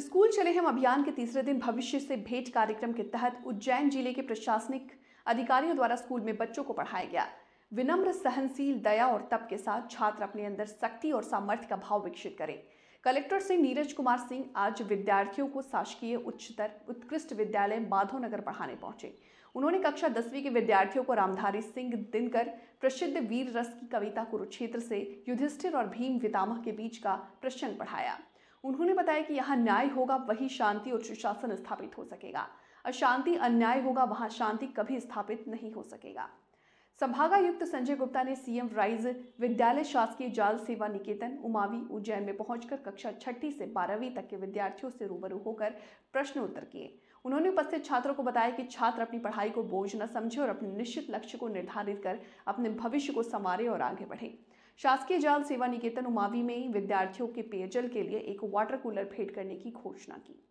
school चले हम अभियान के तीसरे दिन भविष्य से भेंट कार्यक्रम के तहत उज्जैन जिले के प्रशासनिक अधिकारियों द्वारा स्कूल में बच्चों को पढ़ाया गया विनम्र सहनशील दया और तप के साथ छात्र अपने अंदर शक्ति और सामर्थ्य का भाव विकसित करें कलेक्टर सिंह नीरज कुमार सिंह आज विद्यार्थियों को शासकीय उच्चतर उत्कृष्ट विद्यालय माधवनगर पढ़ाने पहुंचे उन्होंने कक्षा दसवीं के विद्यार्थियों को रामधारी सिंह दिनकर प्रसिद्ध वीर रस की कविता कुरुक्षेत्र से युधिष्ठिर और भीम वितामह के बीच का प्रसंग पढ़ाया उन्होंने बताया कि यहाँ न्याय होगा वही शांति और सुशासन स्थापित हो सकेगा अशांति अन्याय होगा वहाँ शांति कभी स्थापित नहीं हो सकेगा संभागायुक्त संजय गुप्ता ने सीएम राइज विद्यालय शासकीय जाल सेवा निकेतन उमावी उज्जैन में पहुंचकर कक्षा छठी से बारहवीं तक के विद्यार्थियों से रूबरू होकर प्रश्न उत्तर किए उन्होंने उपस्थित छात्रों को बताया कि छात्र अपनी पढ़ाई को बोझ न समझे और अपने निश्चित लक्ष्य को निर्धारित कर अपने भविष्य को संवारे और आगे बढ़े शासकीय जल सेवा निकेतन उमावी में विद्यार्थियों के पेयजल के लिए एक वाटर कूलर भेंट करने की घोषणा की